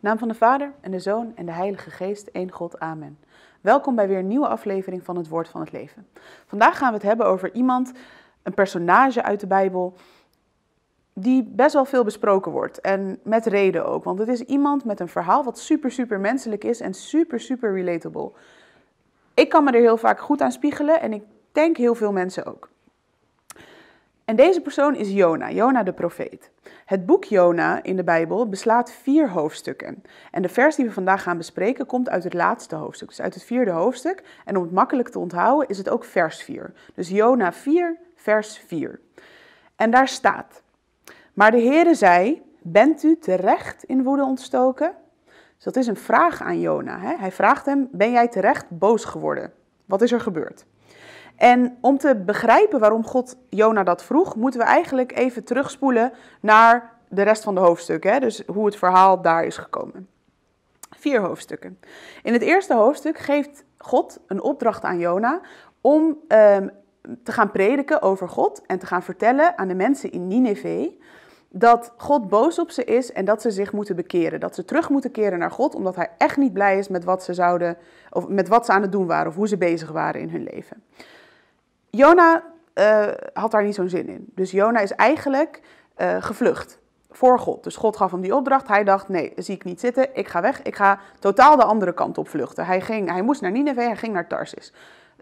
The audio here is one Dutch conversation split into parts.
naam van de Vader en de Zoon en de Heilige Geest, één God, amen. Welkom bij weer een nieuwe aflevering van het Woord van het Leven. Vandaag gaan we het hebben over iemand, een personage uit de Bijbel, die best wel veel besproken wordt. En met reden ook, want het is iemand met een verhaal wat super, super menselijk is en super, super relatable. Ik kan me er heel vaak goed aan spiegelen en ik denk heel veel mensen ook. En deze persoon is Jona, Jona de profeet. Het boek Jona in de Bijbel beslaat vier hoofdstukken. En de vers die we vandaag gaan bespreken komt uit het laatste hoofdstuk, dus uit het vierde hoofdstuk. En om het makkelijk te onthouden is het ook vers 4. Dus Jona 4, vers 4. En daar staat: Maar de Heere zei: Bent u terecht in woede ontstoken? Dus dat is een vraag aan Jona. Hij vraagt hem: Ben jij terecht boos geworden? Wat is er gebeurd? En om te begrijpen waarom God Jona dat vroeg, moeten we eigenlijk even terugspoelen naar de rest van de hoofdstukken. Dus hoe het verhaal daar is gekomen. Vier hoofdstukken. In het eerste hoofdstuk geeft God een opdracht aan Jona om ehm, te gaan prediken over God en te gaan vertellen aan de mensen in Nineveh dat God boos op ze is en dat ze zich moeten bekeren. Dat ze terug moeten keren naar God, omdat hij echt niet blij is met wat ze, zouden, of met wat ze aan het doen waren of hoe ze bezig waren in hun leven. Jona eh, had daar niet zo'n zin in. Dus Jona is eigenlijk eh, gevlucht voor God. Dus God gaf hem die opdracht. Hij dacht, nee, zie ik niet zitten. Ik ga weg. Ik ga totaal de andere kant op vluchten. Hij, ging, hij moest naar Nineveh, hij ging naar Tarsis.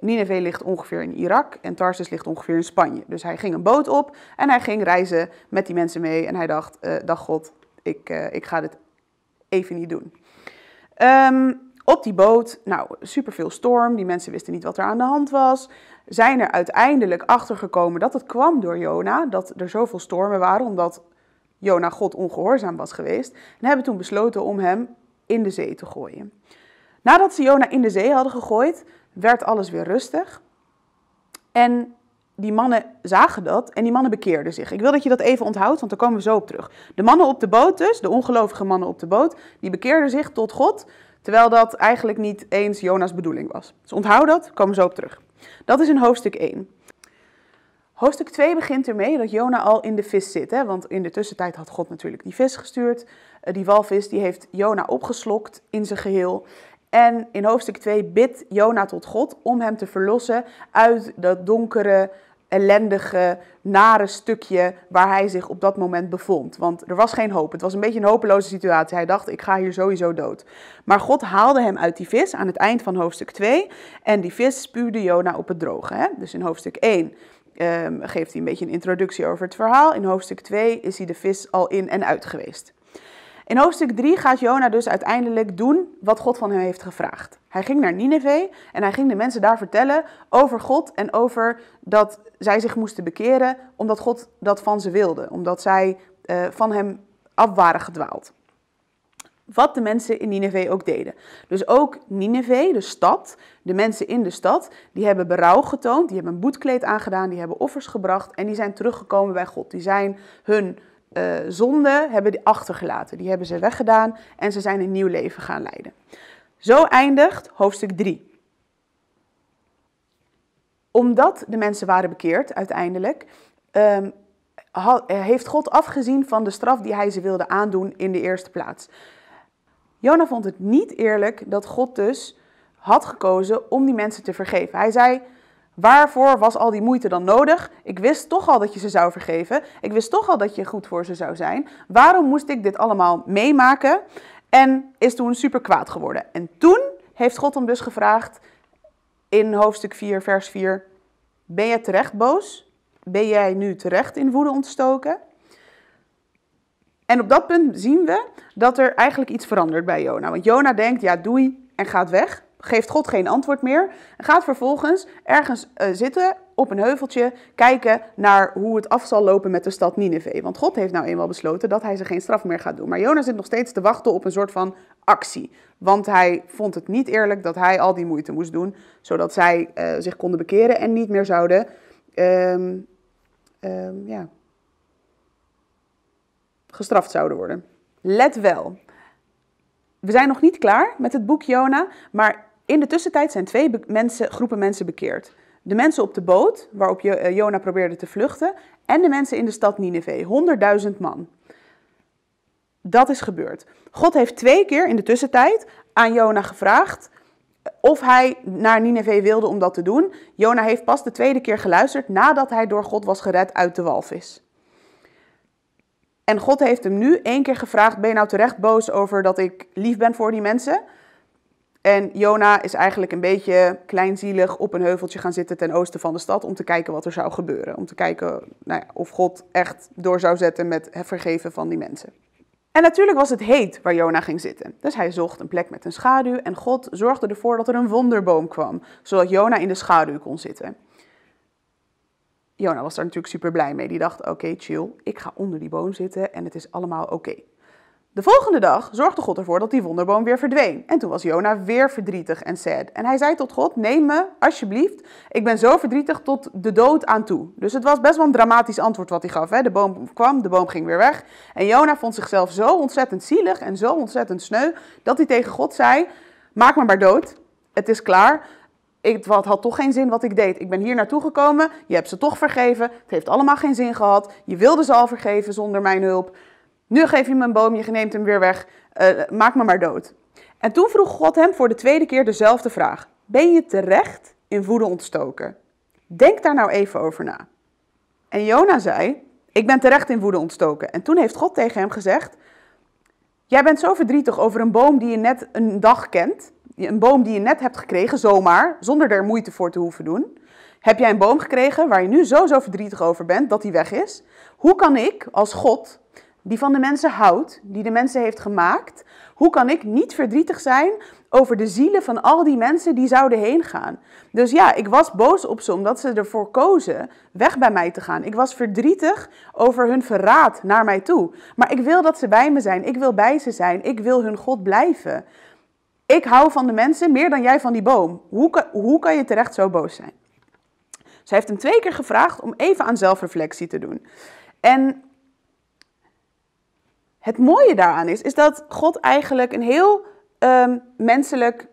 Nineveh ligt ongeveer in Irak en Tarsus ligt ongeveer in Spanje. Dus hij ging een boot op en hij ging reizen met die mensen mee. En hij dacht, uh, dag God, ik, ik ga dit even niet doen. Ehm, op die boot, nou, superveel storm. Die mensen wisten niet wat er aan de hand was. Zijn er uiteindelijk achtergekomen dat het kwam door Jona, dat er zoveel stormen waren, omdat Jona God ongehoorzaam was geweest. En hebben toen besloten om hem in de zee te gooien. Nadat ze Jona in de zee hadden gegooid, werd alles weer rustig. En die mannen zagen dat en die mannen bekeerden zich. Ik wil dat je dat even onthoudt, want daar komen we zo op terug. De mannen op de boot dus, de ongelovige mannen op de boot, die bekeerden zich tot God. Terwijl dat eigenlijk niet eens Jona's bedoeling was. Dus onthoud dat, komen ze zo op terug. Dat is in hoofdstuk 1. Hoofdstuk 2 begint ermee dat Jona al in de vis zit. Hè? Want in de tussentijd had God natuurlijk die vis gestuurd. Eh, die walvis die heeft Jona opgeslokt in zijn geheel. En in hoofdstuk 2 bidt Jona tot God om hem te verlossen uit dat donkere ellendige, nare stukje waar hij zich op dat moment bevond. Want er was geen hoop. Het was een beetje een hopeloze situatie. Hij dacht, ik ga hier sowieso dood. Maar God haalde hem uit die vis aan het eind van hoofdstuk 2. En die vis spuwde Jona op het droge. Hè? Dus in hoofdstuk 1 ehm, geeft hij een beetje een introductie over het verhaal. In hoofdstuk 2 is hij de vis al in en uit geweest. In hoofdstuk 3 gaat Jona dus uiteindelijk doen wat God van hem heeft gevraagd. Hij ging naar Nineveh en hij ging de mensen daar vertellen over God en over dat zij zich moesten bekeren omdat God dat van ze wilde, omdat zij eh, van hem af waren gedwaald. Wat de mensen in Nineveh ook deden. Dus ook Nineveh, de stad, de mensen in de stad, die hebben berouw getoond, die hebben een boetkleed aangedaan, die hebben offers gebracht en die zijn teruggekomen bij God. Die zijn hun uh, zonde hebben die achtergelaten, die hebben ze weggedaan en ze zijn een nieuw leven gaan leiden. Zo eindigt hoofdstuk 3 omdat de mensen waren bekeerd uiteindelijk, um, heeft God afgezien van de straf die hij ze wilde aandoen in de eerste plaats. Jona vond het niet eerlijk dat God dus had gekozen om die mensen te vergeven. Hij zei: Waarvoor was al die moeite dan nodig? Ik wist toch al dat je ze zou vergeven. Ik wist toch al dat je goed voor ze zou zijn. Waarom moest ik dit allemaal meemaken? En is toen super kwaad geworden. En toen heeft God hem dus gevraagd: in hoofdstuk 4, vers 4. Ben jij terecht boos? Ben jij nu terecht in woede ontstoken? En op dat punt zien we dat er eigenlijk iets verandert bij Jona. Want Jona denkt, ja doei, en gaat weg. Geeft God geen antwoord meer. En gaat vervolgens ergens eh, zitten op een heuveltje kijken naar hoe het af zal lopen met de stad Nineveh. Want God heeft nou eenmaal besloten dat hij ze geen straf meer gaat doen. Maar Jona zit nog steeds te wachten op een soort van actie. Want hij vond het niet eerlijk dat hij al die moeite moest doen, zodat zij eh, zich konden bekeren en niet meer zouden. Ehm, ehm, ja, gestraft zouden worden. Let wel, we zijn nog niet klaar met het boek Jona, maar in de tussentijd zijn twee mensen, groepen mensen bekeerd de mensen op de boot, waarop eh, Jona probeerde te vluchten, en de mensen in de stad Nineveh, 100.000 man. Dat is gebeurd. God heeft twee keer in de tussentijd aan Jona gevraagd eh, of hij naar Nineveh wilde om dat te doen. Jona heeft pas de tweede keer geluisterd nadat hij door God was gered uit de walvis. En God heeft hem nu één keer gevraagd: Ben je nou terecht boos over dat ik lief ben voor die mensen? En Jona is eigenlijk een beetje kleinzielig op een heuveltje gaan zitten ten oosten van de stad om te kijken wat er zou gebeuren. Om te kijken nou ja, of God echt door zou zetten met het vergeven van die mensen. En natuurlijk was het heet waar Jona ging zitten. Dus hij zocht een plek met een schaduw en God zorgde ervoor dat er een wonderboom kwam, zodat Jona in de schaduw kon zitten. Jona was daar natuurlijk super blij mee. Die dacht: oké, chill, ik ga onder die boom zitten en het is allemaal oké. De volgende dag zorgde God ervoor dat die wonderboom weer verdween. En toen was Jona weer verdrietig en sad. En hij zei tot God: Neem me alsjeblieft, ik ben zo verdrietig tot de dood aan toe. Dus het was best wel een dramatisch antwoord wat hij gaf. Hè? De boom kwam, de boom ging weer weg. En Jona vond zichzelf zo ontzettend zielig en zo ontzettend sneu dat hij tegen God zei: Maak me maar dood, het is klaar. Ik, het had toch geen zin wat ik deed. Ik ben hier naartoe gekomen, je hebt ze toch vergeven. Het heeft allemaal geen zin gehad. Je wilde ze al vergeven zonder mijn hulp. Nu geef je me een boom, je neemt hem weer weg. Eh, maak me maar dood. En toen vroeg God hem voor de tweede keer dezelfde vraag. Ben je terecht in woede ontstoken? Denk daar nou even over na. En Jona zei, ik ben terecht in woede ontstoken. En toen heeft God tegen hem gezegd, jij bent zo verdrietig over een boom die je net een dag kent. Een boom die je net hebt gekregen, zomaar, zonder er moeite voor te hoeven doen. Heb jij een boom gekregen waar je nu zo, zo verdrietig over bent dat die weg is? Hoe kan ik als God die van de mensen houdt, die de mensen heeft gemaakt, hoe kan ik niet verdrietig zijn over de zielen van al die mensen die zouden heen gaan? Dus ja, ik was boos op ze omdat ze ervoor kozen weg bij mij te gaan. Ik was verdrietig over hun verraad naar mij toe. Maar ik wil dat ze bij me zijn. Ik wil bij ze zijn. Ik wil hun God blijven. Ik hou van de mensen meer dan jij van die boom. Hoe kan, hoe kan je terecht zo boos zijn? Zij heeft hem twee keer gevraagd om even aan zelfreflectie te doen. En het mooie daaraan is, is dat God eigenlijk een heel ehm, menselijk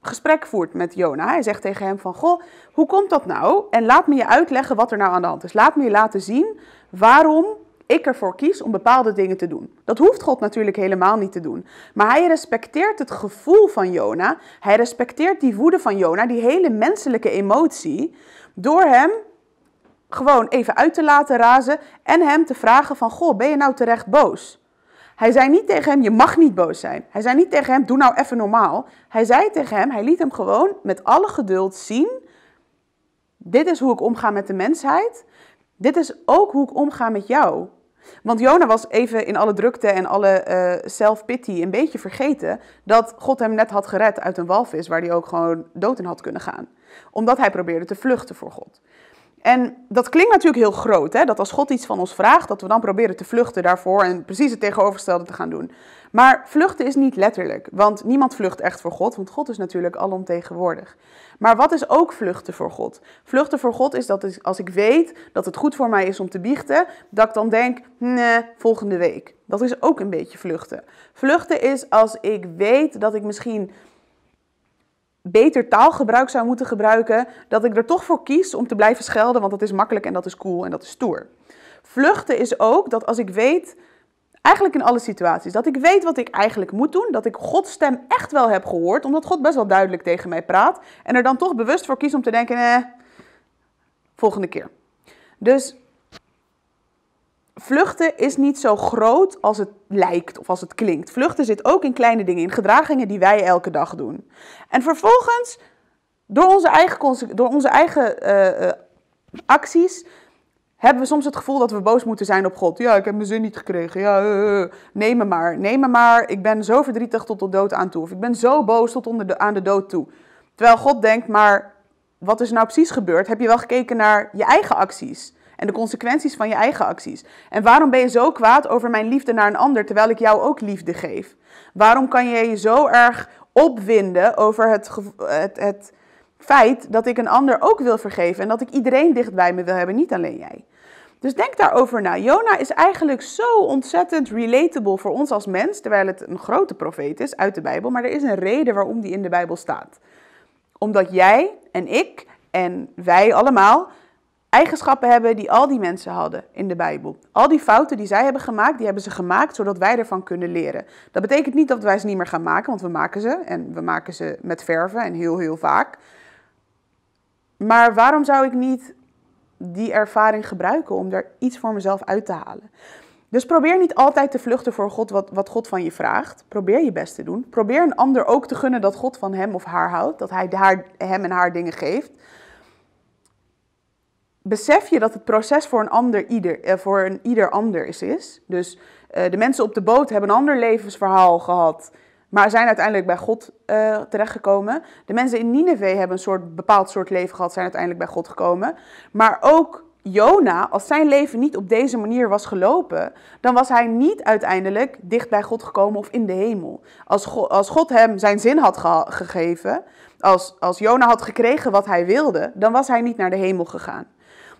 gesprek voert met Jona. Hij zegt tegen hem van, goh, hoe komt dat nou? En laat me je uitleggen wat er nou aan de hand is. Laat me je laten zien waarom ik ervoor kies om bepaalde dingen te doen. Dat hoeft God natuurlijk helemaal niet te doen. Maar hij respecteert het gevoel van Jona. Hij respecteert die woede van Jona, die hele menselijke emotie, door hem gewoon even uit te laten razen en hem te vragen van, goh, ben je nou terecht boos? Hij zei niet tegen hem, je mag niet boos zijn. Hij zei niet tegen hem, doe nou even normaal. Hij zei tegen hem, hij liet hem gewoon met alle geduld zien, dit is hoe ik omga met de mensheid. Dit is ook hoe ik omga met jou. Want Jona was even in alle drukte en alle uh, een beetje vergeten dat God hem net had gered uit een walvis waar hij ook gewoon dood in had kunnen gaan. Omdat hij probeerde te vluchten voor God. En dat klinkt natuurlijk heel groot, hè? dat als God iets van ons vraagt, dat we dan proberen te vluchten daarvoor en precies het tegenovergestelde te gaan doen. Maar vluchten is niet letterlijk, want niemand vlucht echt voor God, want God is natuurlijk alomtegenwoordig. Maar wat is ook vluchten voor God? Vluchten voor God is dat als ik weet dat het goed voor mij is om te biechten, dat ik dan denk, nee, volgende week. Dat is ook een beetje vluchten. Vluchten is als ik weet dat ik misschien beter taalgebruik zou moeten gebruiken, dat ik er toch voor kies om te blijven schelden, want dat is makkelijk en dat is cool en dat is stoer. Vluchten is ook dat als ik weet, eigenlijk in alle situaties, dat ik weet wat ik eigenlijk moet doen, dat ik Gods stem echt wel heb gehoord, omdat God best wel duidelijk tegen mij praat, en er dan toch bewust voor kies om te denken, eh, volgende keer. Dus vluchten is niet zo groot als het lijkt of als het klinkt. Vluchten zit ook in kleine dingen, in gedragingen die wij elke dag doen. En vervolgens, door onze eigen, door onze eigen eh, eh, acties, hebben we soms het gevoel dat we boos moeten zijn op God. Ja, ik heb mijn zin niet gekregen. Ja, eh, neem me maar, neem me maar. Ik ben zo verdrietig tot de dood aan toe. Of ik ben zo boos tot onder de, aan de dood toe. Terwijl God denkt, maar wat is nou precies gebeurd? Heb je wel gekeken naar je eigen acties? en de consequenties van je eigen acties? En waarom ben je zo kwaad over mijn liefde naar een ander terwijl ik jou ook liefde geef? Waarom kan je je zo erg opwinden over het, het, het feit dat ik een ander ook wil vergeven en dat ik iedereen dicht bij me wil hebben, niet alleen jij? Dus denk daarover na. Jona is eigenlijk zo ontzettend relatable voor ons als mens, terwijl het een grote profeet is uit de Bijbel, maar er is een reden waarom die in de Bijbel staat. Omdat jij en ik en wij allemaal eigenschappen hebben die al die mensen hadden in de Bijbel. Al die fouten die zij hebben gemaakt, die hebben ze gemaakt zodat wij ervan kunnen leren. Dat betekent niet dat wij ze niet meer gaan maken, want we maken ze en we maken ze met verven en heel heel vaak. Maar waarom zou ik niet die ervaring gebruiken om er iets voor mezelf uit te halen? Dus probeer niet altijd te vluchten voor God wat, wat God van je vraagt. Probeer je best te doen. Probeer een ander ook te gunnen dat God van hem of haar houdt, dat hij haar, hem en haar dingen geeft besef je dat het proces voor een ander ieder, eh, voor een ieder anders is. Dus eh, de mensen op de boot hebben een ander levensverhaal gehad, maar zijn uiteindelijk bij God eh, terechtgekomen. De mensen in Nineveh hebben een soort, bepaald soort leven gehad, zijn uiteindelijk bij God gekomen. Maar ook Jona, als zijn leven niet op deze manier was gelopen, dan was hij niet uiteindelijk dicht bij God gekomen of in de hemel. Als God, als God hem zijn zin had gegeven, als, als Jona had gekregen wat hij wilde, dan was hij niet naar de hemel gegaan.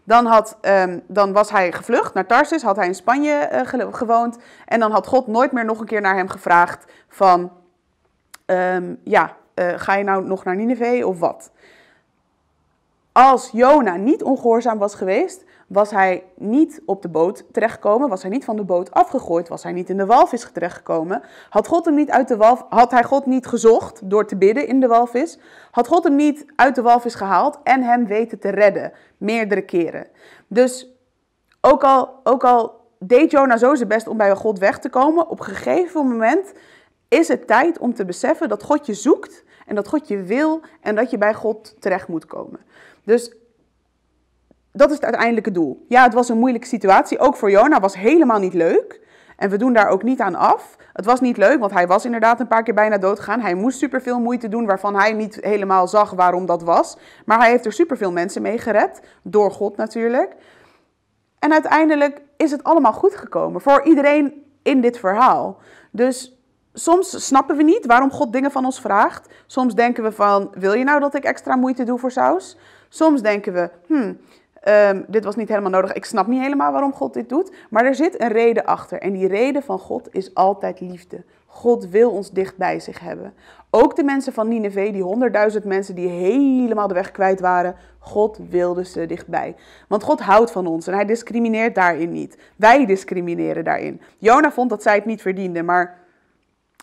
Dan, had, ehm, dan was hij gevlucht naar Tarsus, had hij in Spanje eh, gewoond. En dan had God nooit meer nog een keer naar hem gevraagd van, ehm, ja, eh, ga je nou nog naar Nineveh of wat? Als Jona niet ongehoorzaam was geweest, was hij niet op de boot terechtgekomen, was hij niet van de boot afgegooid, was hij niet in de walvis terechtgekomen, had God hem niet uit de walvis, had hij God niet gezocht door te bidden in de walvis, had God hem niet uit de walvis gehaald en hem weten te redden, meerdere keren. Dus ook al, ook al deed Jonah zo zijn best om bij God weg te komen, op een gegeven moment is het tijd om te beseffen dat God je zoekt en dat God je wil en dat je bij God terecht moet komen. Dus dat is het uiteindelijke doel. Ja, het was een moeilijke situatie. Ook voor Jona was helemaal niet leuk. En we doen daar ook niet aan af. Het was niet leuk, want hij was inderdaad een paar keer bijna dood gegaan. Hij moest superveel moeite doen waarvan hij niet helemaal zag waarom dat was. Maar hij heeft er superveel mensen mee gered. Door God natuurlijk. En uiteindelijk is het allemaal goed gekomen. Voor iedereen in dit verhaal. Dus soms snappen we niet waarom God dingen van ons vraagt. Soms denken we van, wil je nou dat ik extra moeite doe voor saus? Soms denken we, hmm, Ehm, dit was niet helemaal nodig. Ik snap niet helemaal waarom God dit doet. Maar er zit een reden achter. En die reden van God is altijd liefde. God wil ons dicht bij zich hebben. Ook de mensen van Nineveh, die honderdduizend mensen die helemaal de weg kwijt waren, God wilde ze dichtbij. Want God houdt van ons en hij discrimineert daarin niet. Wij discrimineren daarin. Jona vond dat zij het niet verdiende, maar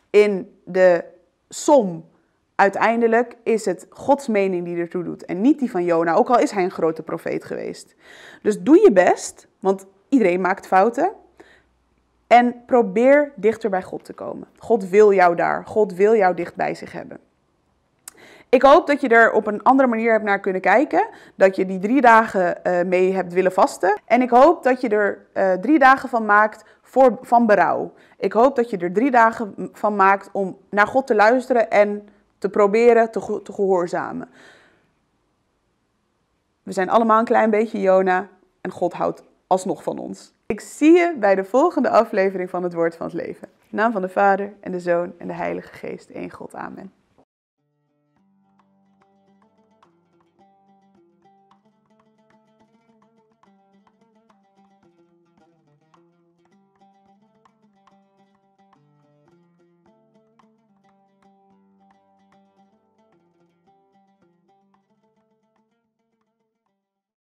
in de som uiteindelijk is het Gods mening die ertoe doet en niet die van Jona, ook al is hij een grote profeet geweest. Dus doe je best, want iedereen maakt fouten. En probeer dichter bij God te komen. God wil jou daar. God wil jou dicht bij zich hebben. Ik hoop dat je er op een andere manier hebt naar kunnen kijken. Dat je die drie dagen eh, mee hebt willen vasten. En ik hoop dat je er eh, drie dagen van maakt voor, van berouw. Ik hoop dat je er drie dagen van maakt om naar God te luisteren en te proberen te, te gehoorzamen. We zijn allemaal een klein beetje Jona en God houdt alsnog van ons. Ik zie je bij de volgende aflevering van het Woord van het Leven. In naam van de Vader en de Zoon en de Heilige Geest, één God. Amen.